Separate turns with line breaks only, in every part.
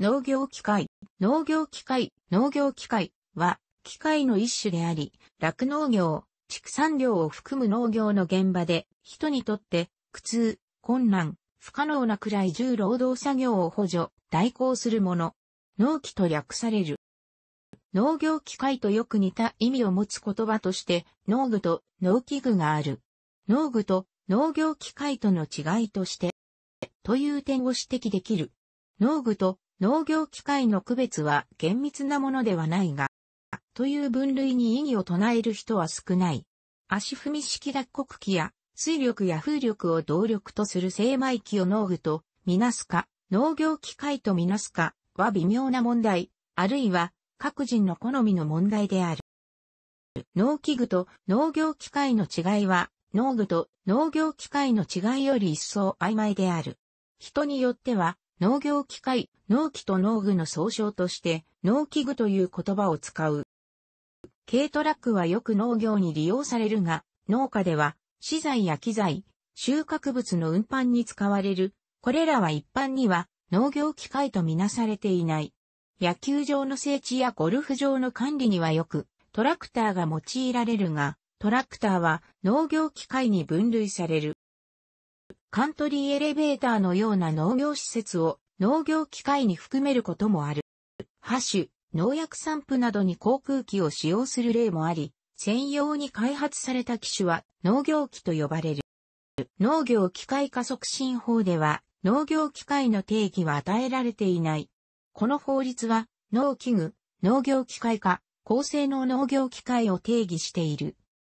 農業機械、農業機械、農業機械は、機械の一種であり、酪農業、畜産業を含む農業の現場で、人にとって、苦痛、困難、不可能なくらい重労働作業を補助、代行するもの。農機と略される。農業機械とよく似た意味を持つ言葉として、農具と農機具がある。農具と農業機械との違いとして、という点を指摘できる。農具と農業機械の区別は厳密なものではないが、という分類に異議を唱える人は少ない。足踏み式脱穀機や水力や風力を動力とする精米機を農具とみなすか、農業機械とみなすかは微妙な問題、あるいは各人の好みの問題である。農機具と農業機械の違いは、農具と農業機械の違いより一層曖昧である。人によっては、農業機械、農機と農具の総称として、農機具という言葉を使う。軽トラックはよく農業に利用されるが、農家では、資材や機材、収穫物の運搬に使われる。これらは一般には、農業機械とみなされていない。野球場の整地やゴルフ場の管理にはよく、トラクターが用いられるが、トラクターは農業機械に分類される。カントリーエレベーターのような農業施設を農業機械に含めることもある。ハ種、農薬散布などに航空機を使用する例もあり、専用に開発された機種は農業機と呼ばれる。農業機械化促進法では農業機械の定義は与えられていない。この法律は農機具、農業機械化、高性能農業機械を定義している。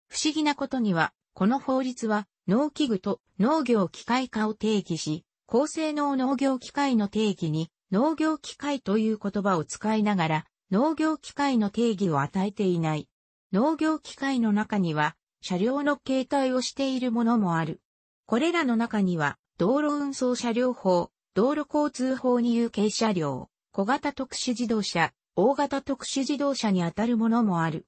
不思議なことには、この法律は農機具と農業機械化を定義し、高性能農業機械の定義に農業機械という言葉を使いながら農業機械の定義を与えていない。農業機械の中には車両の形態をしているものもある。これらの中には道路運送車両法、道路交通法に有形車両、小型特殊自動車、大型特殊自動車にあたるものもある。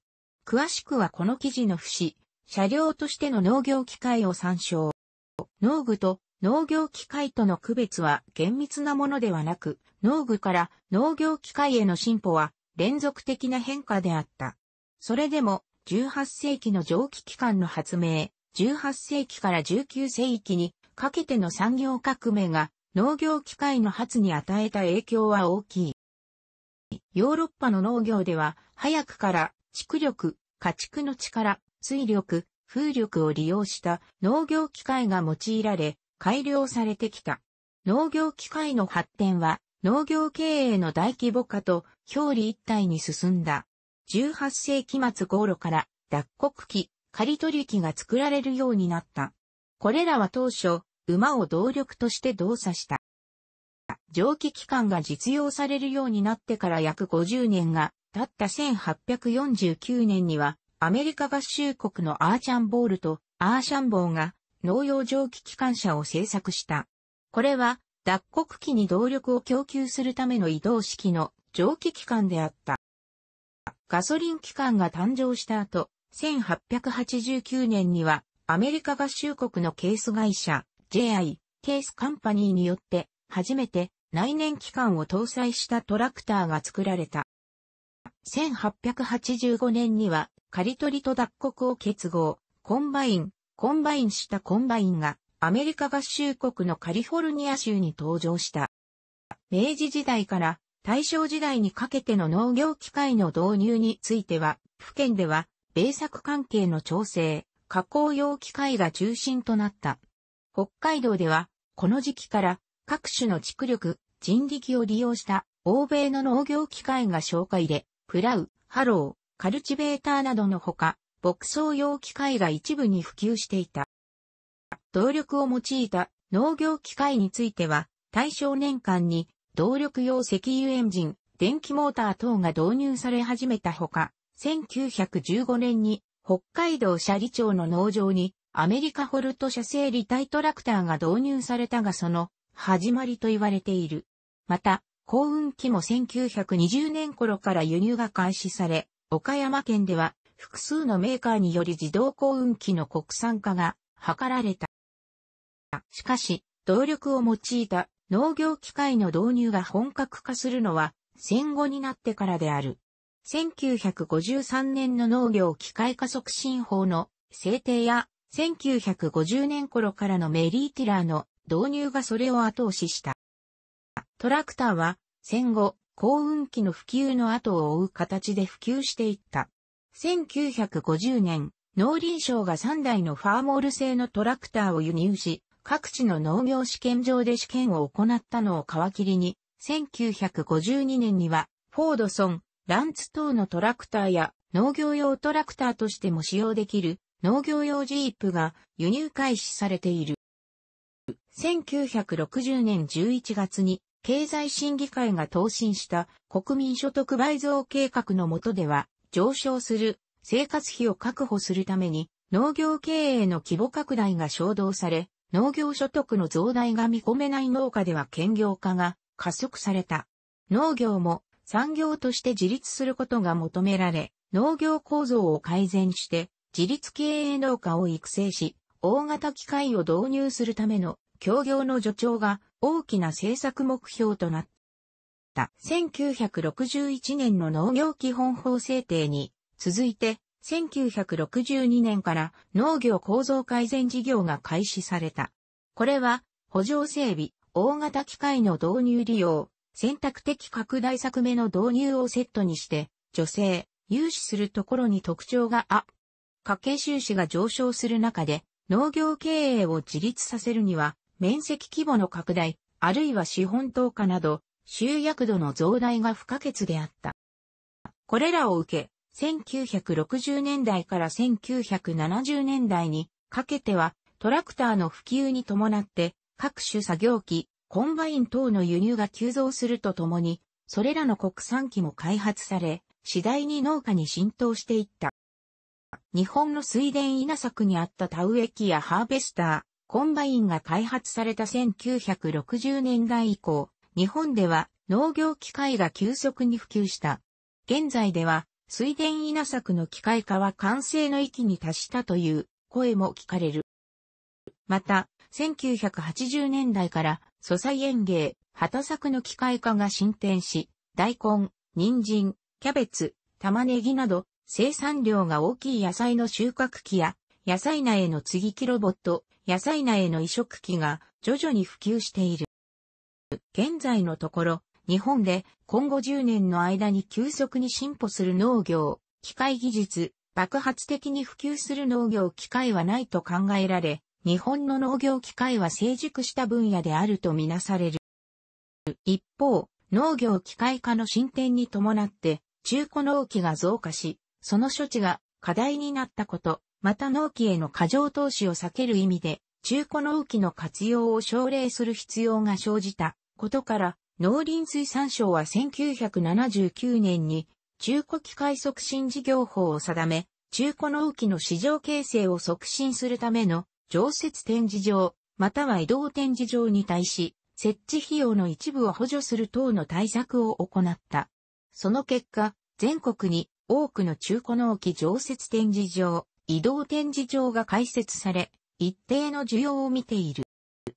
詳しくはこの記事の節、車両としての農業機械を参照。農具と農業機械との区別は厳密なものではなく、農具から農業機械への進歩は連続的な変化であった。それでも、18世紀の蒸気機関の発明、18世紀から19世紀にかけての産業革命が農業機械の発に与えた影響は大きい。ヨーロッパの農業では早くから畜力、家畜の力、水力、風力を利用した農業機械が用いられ、改良されてきた。農業機械の発展は、農業経営の大規模化と表裏一体に進んだ。18世紀末頃から脱穀機、刈取機が作られるようになった。これらは当初、馬を動力として動作した。蒸気機関が実用されるようになってから約50年が経った1849年には、アメリカ合衆国のアーチャンボールとアーシャンボーが農用蒸気機関車を製作した。これは脱穀機に動力を供給するための移動式の蒸気機関であった。ガソリン機関が誕生した後、1889年にはアメリカ合衆国のケース会社 JI ケースカンパニーによって初めて内燃機関を搭載したトラクターが作られた。1885年には刈取と脱穀を結合、コンバイン、コンバインしたコンバインが、アメリカ合衆国のカリフォルニア州に登場した。明治時代から大正時代にかけての農業機械の導入については、府県では、米作関係の調整、加工用機械が中心となった。北海道では、この時期から各種の蓄力、人力を利用した欧米の農業機械が紹介で、プラウ、ハロー、カルチベーターなどのほか、牧草用機械が一部に普及していた。動力を用いた農業機械については、対象年間に動力用石油エンジン、電気モーター等が導入され始めたほか、1915年に北海道斜里町の農場にアメリカホルト社製立体トラクターが導入されたがその始まりと言われている。また、幸運期も1920年頃から輸入が開始され、岡山県では複数のメーカーにより自動耕運機の国産化が図られた。しかし、動力を用いた農業機械の導入が本格化するのは戦後になってからである。1953年の農業機械化促進法の制定や1950年頃からのメリーティラーの導入がそれを後押しした。トラクターは戦後幸運期の普及の後を追う形で普及していった。1950年、農林省が3台のファーモール製のトラクターを輸入し、各地の農業試験場で試験を行ったのを皮切りに、1952年には、フォードソン、ランツ等のトラクターや農業用トラクターとしても使用できる農業用ジープが輸入開始されている。1960年11月に経済審議会が答申した国民所得倍増計画の下では、上昇する生活費を確保するために、農業経営の規模拡大が衝動され、農業所得の増大が見込めない農家では兼業化が加速された。農業も産業として自立することが求められ、農業構造を改善して、自立経営農家を育成し、大型機械を導入するための協業の助長が大きな政策目標となった。1961年の農業基本法制定に続いて1962年から農業構造改善事業が開始された。これは補助整備、大型機械の導入利用、選択的拡大策目の導入をセットにして、女性、融資するところに特徴があ、家計収支が上昇する中で、農業経営を自立させるには、面積規模の拡大、あるいは資本投下など、集約度の増大が不可欠であった。これらを受け、1960年代から1970年代にかけては、トラクターの普及に伴って、各種作業機、コンバイン等の輸入が急増するとともに、それらの国産機も開発され、次第に農家に浸透していった。日本の水田稲作にあった田植え機やハーベスター、コンバインが開発された1960年代以降、日本では農業機械が急速に普及した。現在では水田稲作の機械化は完成の域に達したという声も聞かれる。また、1980年代から素材園芸、畑作の機械化が進展し、大根、人参、キャベツ、玉ねぎなど生産量が大きい野菜の収穫機や野菜苗の継ぎ木ロボット、野菜苗の移植機が徐々に普及している。現在のところ、日本で今後10年の間に急速に進歩する農業、機械技術、爆発的に普及する農業機械はないと考えられ、日本の農業機械は成熟した分野であるとみなされる。一方、農業機械化の進展に伴って、中古農機が増加し、その処置が課題になったこと、また納期への過剰投資を避ける意味で、中古納期の活用を奨励する必要が生じたことから、農林水産省は1979年に中古機械促進事業法を定め、中古納期の市場形成を促進するための常設展示場、または移動展示場に対し、設置費用の一部を補助する等の対策を行った。その結果、全国に多くの中古納期常設展示場、移動展示場が開設され、一定の需要を見ている。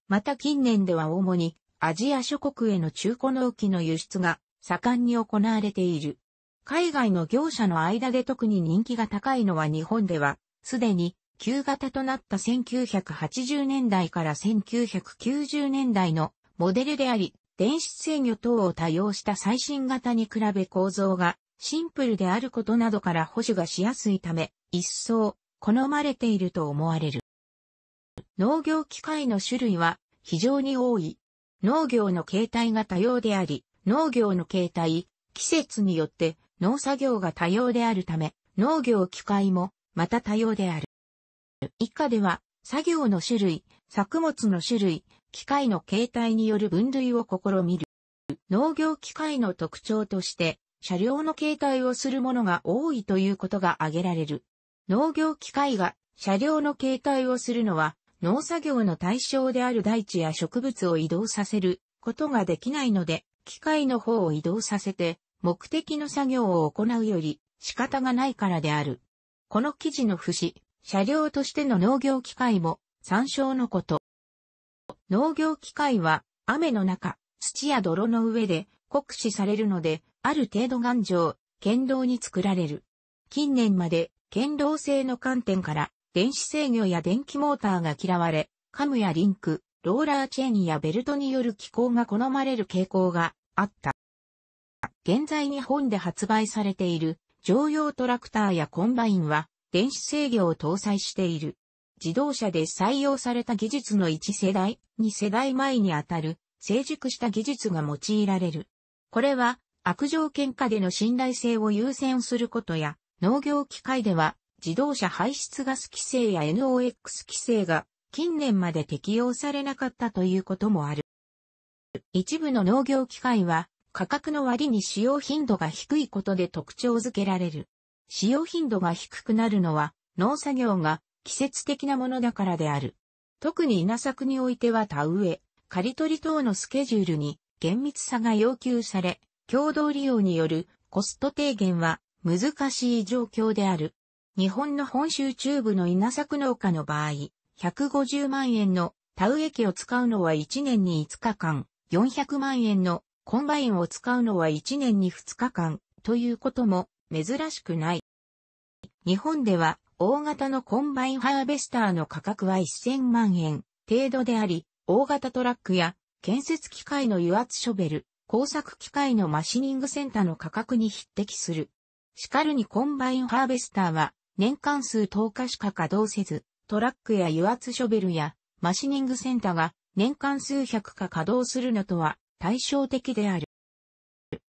また近年では主にアジア諸国への中古納期の輸出が盛んに行われている。海外の業者の間で特に人気が高いのは日本では、すでに旧型となった1980年代から1990年代のモデルであり、電子制御等を多用した最新型に比べ構造がシンプルであることなどから保守がしやすいため、一層好まれていると思われる。農業機械の種類は非常に多い。農業の形態が多様であり、農業の形態、季節によって農作業が多様であるため、農業機械もまた多様である。以下では、作業の種類、作物の種類、機械の形態による分類を試みる。農業機械の特徴として、車両の形態をするものが多いということが挙げられる。農業機械が車両の形態をするのは、農作業の対象である大地や植物を移動させることができないので、機械の方を移動させて、目的の作業を行うより仕方がないからである。この記事の節、車両としての農業機械も参照のこと。農業機械は雨の中、土や泥の上で酷使されるので、ある程度頑丈、堅牢に作られる。近年まで堅牢性の観点から、電子制御や電気モーターが嫌われ、カムやリンク、ローラーチェーンやベルトによる機構が好まれる傾向があった。現在日本で発売されている乗用トラクターやコンバインは電子制御を搭載している。自動車で採用された技術の1世代、2世代前にあたる成熟した技術が用いられる。これは悪条件下での信頼性を優先することや農業機械では自動車排出ガス規制や NOx 規制が近年まで適用されなかったということもある。一部の農業機械は価格の割に使用頻度が低いことで特徴づけられる。使用頻度が低くなるのは農作業が季節的なものだからである。特に稲作においては田植え、刈り取り等のスケジュールに厳密さが要求され、共同利用によるコスト低減は難しい状況である。日本の本州中部の稲作農家の場合、150万円の田植え機を使うのは1年に5日間、400万円のコンバインを使うのは1年に2日間ということも珍しくない。日本では大型のコンバインハーベスターの価格は1000万円程度であり、大型トラックや建設機械の油圧ショベル、工作機械のマシニングセンターの価格に匹敵する。しかるにコンバインハーベスターは年間数10日しか稼働せず、トラックや油圧ショベルやマシニングセンターが年間数百か稼働するのとは対照的である。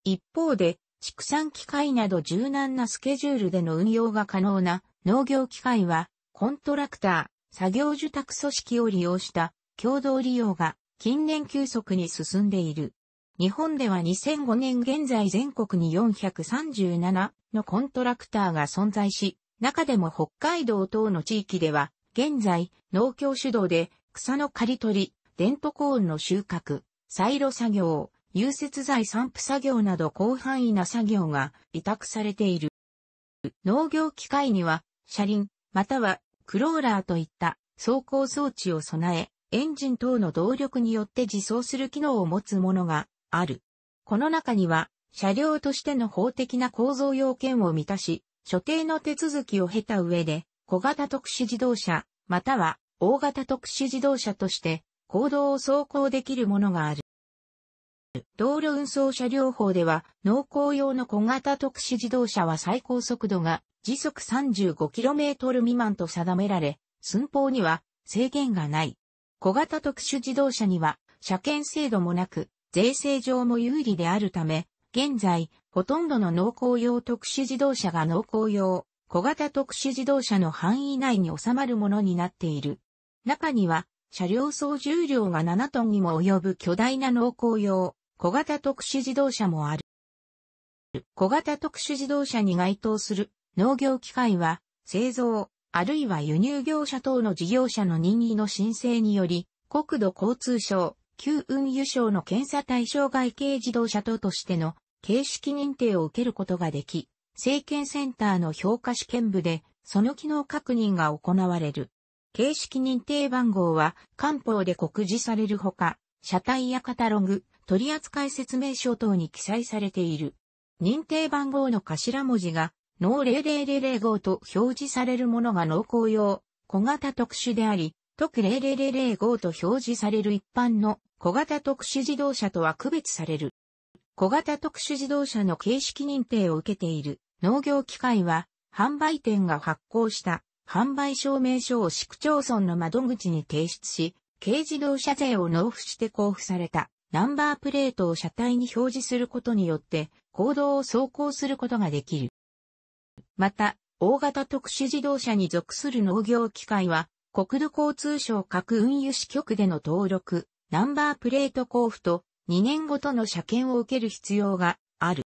一方で、畜産機械など柔軟なスケジュールでの運用が可能な農業機械は、コントラクター、作業受託組織を利用した共同利用が近年急速に進んでいる。日本では2005年現在全国に437のコントラクターが存在し、中でも北海道等の地域では、現在、農協主導で草の刈り取り、デントコーンの収穫、サイロ作業、融雪剤散布作業など広範囲な作業が委託されている。農業機械には、車輪、またはクローラーといった走行装置を備え、エンジン等の動力によって自走する機能を持つものがある。この中には、車両としての法的な構造要件を満たし、所定の手続きを経た上で、小型特殊自動車、または大型特殊自動車として、行動を走行できるものがある。道路運送車両法では、農耕用の小型特殊自動車は最高速度が時速 35km 未満と定められ、寸法には制限がない。小型特殊自動車には車検制度もなく、税制上も有利であるため、現在、ほとんどの農耕用特殊自動車が農耕用、小型特殊自動車の範囲内に収まるものになっている。中には、車両総重量が7トンにも及ぶ巨大な農耕用、小型特殊自動車もある。小型特殊自動車に該当する農業機械は、製造、あるいは輸入業者等の事業者の任意の申請により、国土交通省、旧運輸省の検査対象外軽自動車等としての形式認定を受けることができ、政権センターの評価試験部で、その機能確認が行われる。形式認定番号は、官報で告示されるほか、車体やカタログ、取扱説明書等に記載されている。認定番号の頭文字が、脳00005と表示されるものが濃厚用、小型特殊であり、特00005と表示される一般の小型特殊自動車とは区別される。小型特殊自動車の形式認定を受けている農業機械は、販売店が発行した販売証明書を市区町村の窓口に提出し、軽自動車税を納付して交付されたナンバープレートを車体に表示することによって、行動を走行することができる。また、大型特殊自動車に属する農業機械は、国土交通省各運輸支局での登録、ナンバープレート交付と2年ごとの車検を受ける必要がある。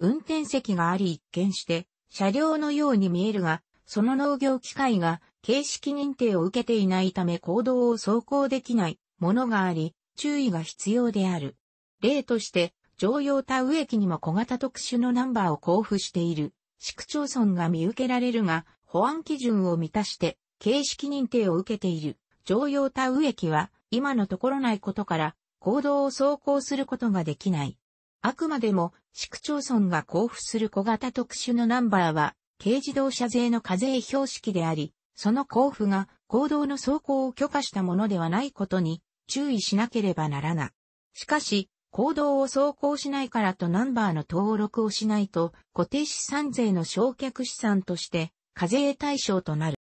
運転席があり一見して車両のように見えるが、その農業機械が形式認定を受けていないため行動を走行できないものがあり、注意が必要である。例として、常用田植駅にも小型特殊のナンバーを交付している市区町村が見受けられるが、保安基準を満たして形式認定を受けている常用田植駅は今のところないことから、行動を走行することができない。あくまでも、市区町村が交付する小型特殊のナンバーは、軽自動車税の課税標識であり、その交付が行動の走行を許可したものではないことに注意しなければならない。しかし、行動を走行しないからとナンバーの登録をしないと固定資産税の償却資産として課税対象となる。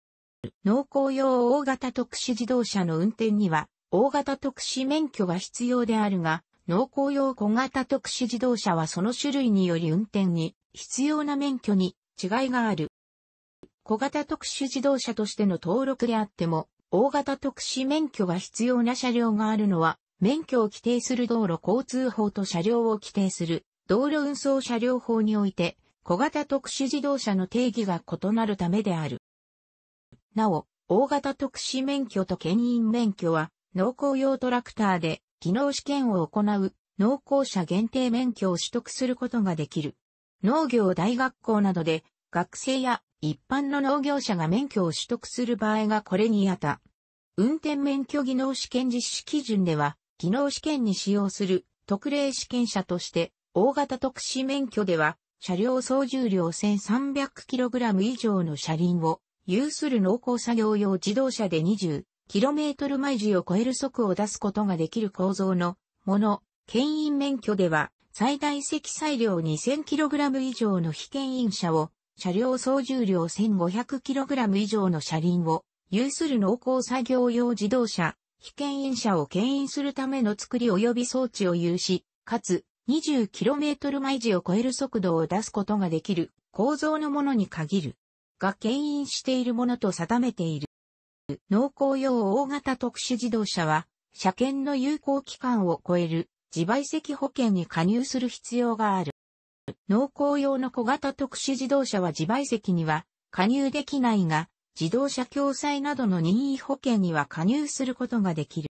農耕用大型特殊自動車の運転には大型特殊免許が必要であるが、農耕用小型特殊自動車はその種類により運転に必要な免許に違いがある。小型特殊自動車としての登録であっても、大型特殊免許が必要な車両があるのは、免許を規定する道路交通法と車両を規定する道路運送車両法において、小型特殊自動車の定義が異なるためである。なお、大型特殊免許と牽引免許は、農耕用トラクターで技能試験を行う農耕者限定免許を取得することができる。農業大学校などで学生や一般の農業者が免許を取得する場合がこれにあた。運転免許技能試験実施基準では、技能試験に使用する特例試験者として、大型特殊免許では、車両総重量 1300kg 以上の車輪を有する農耕作業用自動車で20、キロメートル毎時を超える速を出すことができる構造のもの、牽引免許では、最大積載量 2000kg 以上の被牽引車を、車両総重量 1500kg 以上の車輪を、有する農耕作業用自動車、被牽引車を牽引するための作り及び装置を有し、かつ 20km 毎時を超える速度を出すことができる構造のものに限る。が牽引しているものと定めている。農耕用大型特殊自動車は、車検の有効期間を超える自賠責保険に加入する必要がある。農耕用の小型特殊自動車は自賠責には加入できないが、自動車共済などの任意保険には加入することができる。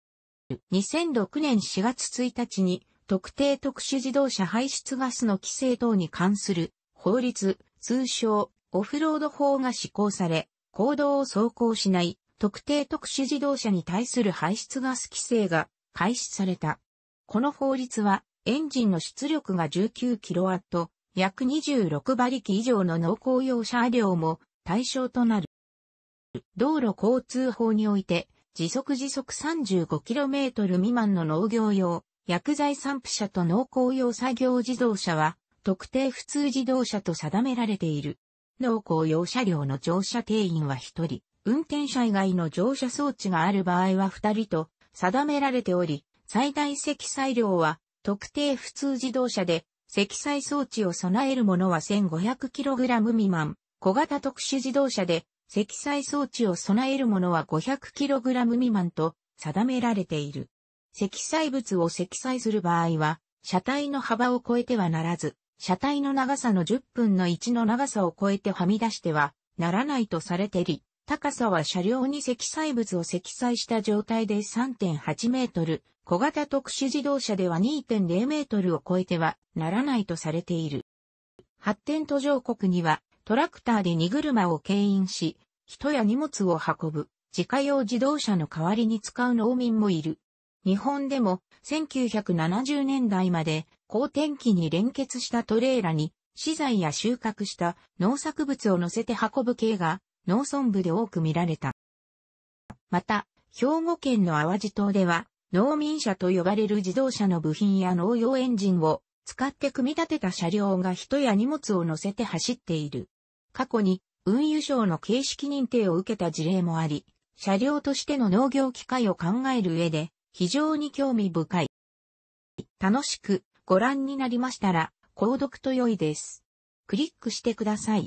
2006年4月1日に特定特殊自動車排出ガスの規制等に関する法律、通称オフロード法が施行され、公道を走行しない特定特殊自動車に対する排出ガス規制が開始された。この法律は、エンジンの出力が 19kW、約26馬力以上の農耕用車両も対象となる。道路交通法において、時速時速 35km 未満の農業用、薬剤散布車と農耕用作業自動車は、特定普通自動車と定められている。農耕用車両の乗車定員は1人、運転者以外の乗車装置がある場合は2人と定められており、最大積載量は特定普通自動車で積載装置を備えるものは 1500kg 未満、小型特殊自動車で積載装置を備えるものは 500kg 未満と定められている。積載物を積載する場合は、車体の幅を超えてはならず、車体の長さの10分の1の長さを超えてはみ出してはならないとされてり、高さは車両に積載物を積載した状態で3.8メートル、小型特殊自動車では2.0メートルを超えてはならないとされている。発展途上国にはトラクターで荷車を牽引し、人や荷物を運ぶ自家用自動車の代わりに使う農民もいる。日本でも1970年代まで高天気に連結したトレーラに資材や収穫した農作物を乗せて運ぶ系が農村部で多く見られた。また、兵庫県の淡路島では、農民車と呼ばれる自動車の部品や農用エンジンを使って組み立てた車両が人や荷物を乗せて走っている。過去に運輸省の形式認定を受けた事例もあり、車両としての農業機械を考える上で非常に興味深い。楽しくご覧になりましたら、購読と良いです。クリックしてください。